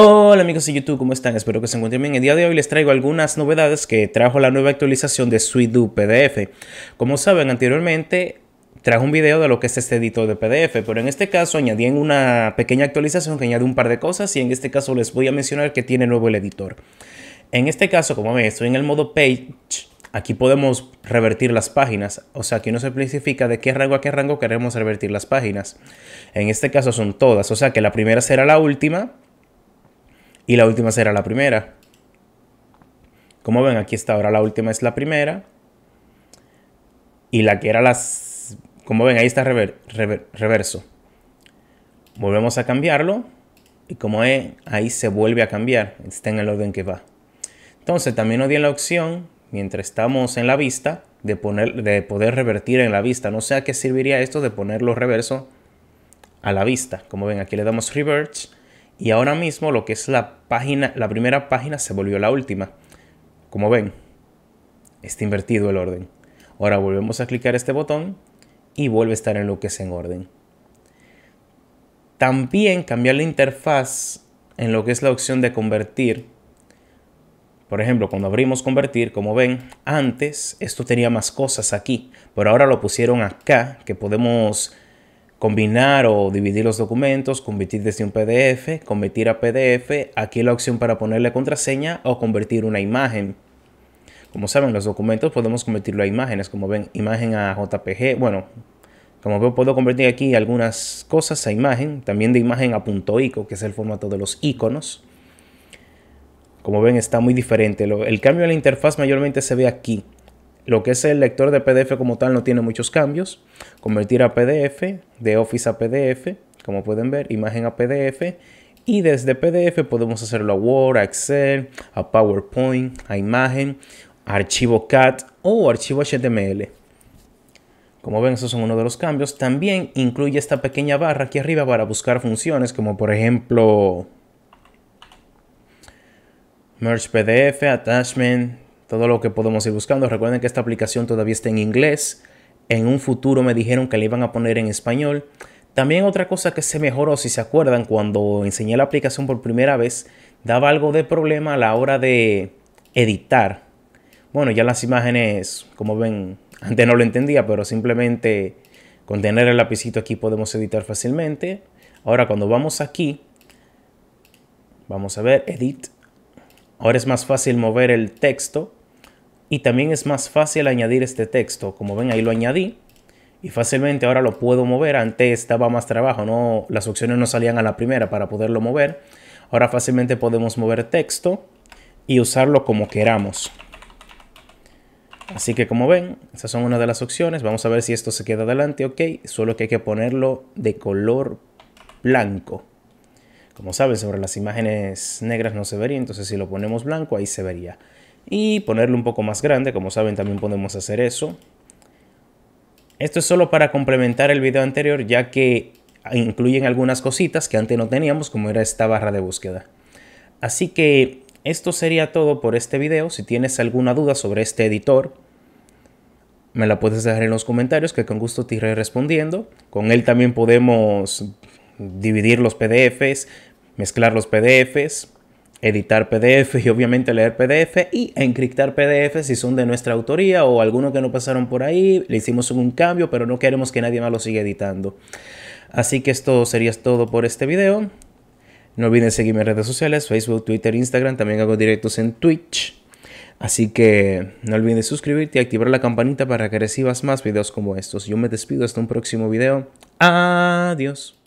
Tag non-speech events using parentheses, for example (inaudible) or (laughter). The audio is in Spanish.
Hola amigos de YouTube, ¿cómo están? Espero que se encuentren bien. El día de hoy les traigo algunas novedades que trajo la nueva actualización de Suidu PDF. Como saben, anteriormente trajo un video de lo que es este editor de PDF, pero en este caso añadí en una pequeña actualización que añade un par de cosas y en este caso les voy a mencionar que tiene nuevo el editor. En este caso, como ven, estoy en el modo Page. Aquí podemos revertir las páginas, o sea, aquí no se especifica de qué rango a qué rango queremos revertir las páginas. En este caso son todas, o sea que la primera será la última, y la última será la primera. Como ven, aquí está ahora la última es la primera. Y la que era las... Como ven, ahí está reverso. Volvemos a cambiarlo. Y como es, ahí se vuelve a cambiar. Está en el orden que va. Entonces también nos dio la opción, mientras estamos en la vista, de, poner, de poder revertir en la vista. No sé a qué serviría esto de ponerlo reverso a la vista. Como ven, aquí le damos reverse y ahora mismo lo que es la página, la primera página se volvió la última. Como ven, está invertido el orden. Ahora volvemos a clicar este botón y vuelve a estar en lo que es en orden. También cambiar la interfaz en lo que es la opción de convertir. Por ejemplo, cuando abrimos convertir, como ven, antes esto tenía más cosas aquí, pero ahora lo pusieron acá, que podemos combinar o dividir los documentos, convertir desde un PDF, convertir a PDF, aquí la opción para ponerle contraseña o convertir una imagen. Como saben, los documentos podemos convertirlo a imágenes, como ven, imagen a JPG, bueno, como veo puedo convertir aquí algunas cosas a imagen, también de imagen a punto .ico, que es el formato de los iconos. Como ven, está muy diferente. El cambio en la interfaz mayormente se ve aquí, lo que es el lector de PDF como tal no tiene muchos cambios. Convertir a PDF, de Office a PDF, como pueden ver, imagen a PDF. Y desde PDF podemos hacerlo a Word, a Excel, a PowerPoint, a imagen, archivo CAT o archivo HTML. Como ven, esos son uno de los cambios. También incluye esta pequeña barra aquí arriba para buscar funciones como por ejemplo Merge PDF, Attachment, todo lo que podemos ir buscando. Recuerden que esta aplicación todavía está en inglés. En un futuro me dijeron que la iban a poner en español. También otra cosa que se mejoró, si se acuerdan, cuando enseñé la aplicación por primera vez, daba algo de problema a la hora de editar. Bueno, ya las imágenes, como ven, (laughs) antes no lo entendía, pero simplemente con tener el lapicito aquí podemos editar fácilmente. Ahora cuando vamos aquí, vamos a ver, edit. Ahora es más fácil mover el texto y también es más fácil añadir este texto. Como ven, ahí lo añadí. Y fácilmente ahora lo puedo mover. Antes estaba más trabajo, no, las opciones no salían a la primera para poderlo mover. Ahora fácilmente podemos mover texto y usarlo como queramos. Así que como ven, esas son una de las opciones. Vamos a ver si esto se queda adelante, ok. Solo que hay que ponerlo de color blanco. Como saben, sobre las imágenes negras no se vería, entonces si lo ponemos blanco, ahí se vería y ponerlo un poco más grande, como saben también podemos hacer eso. Esto es solo para complementar el video anterior ya que incluyen algunas cositas que antes no teníamos como era esta barra de búsqueda. Así que esto sería todo por este video. Si tienes alguna duda sobre este editor, me la puedes dejar en los comentarios que con gusto te iré respondiendo. Con él también podemos dividir los PDFs, mezclar los PDFs, editar PDF y obviamente leer PDF y encriptar PDF si son de nuestra autoría o alguno que no pasaron por ahí, le hicimos un cambio, pero no queremos que nadie más lo siga editando. Así que esto sería todo por este video. No olviden seguirme en redes sociales, Facebook, Twitter, Instagram, también hago directos en Twitch. Así que no olvides suscribirte y activar la campanita para que recibas más videos como estos. Yo me despido hasta un próximo video. Adiós.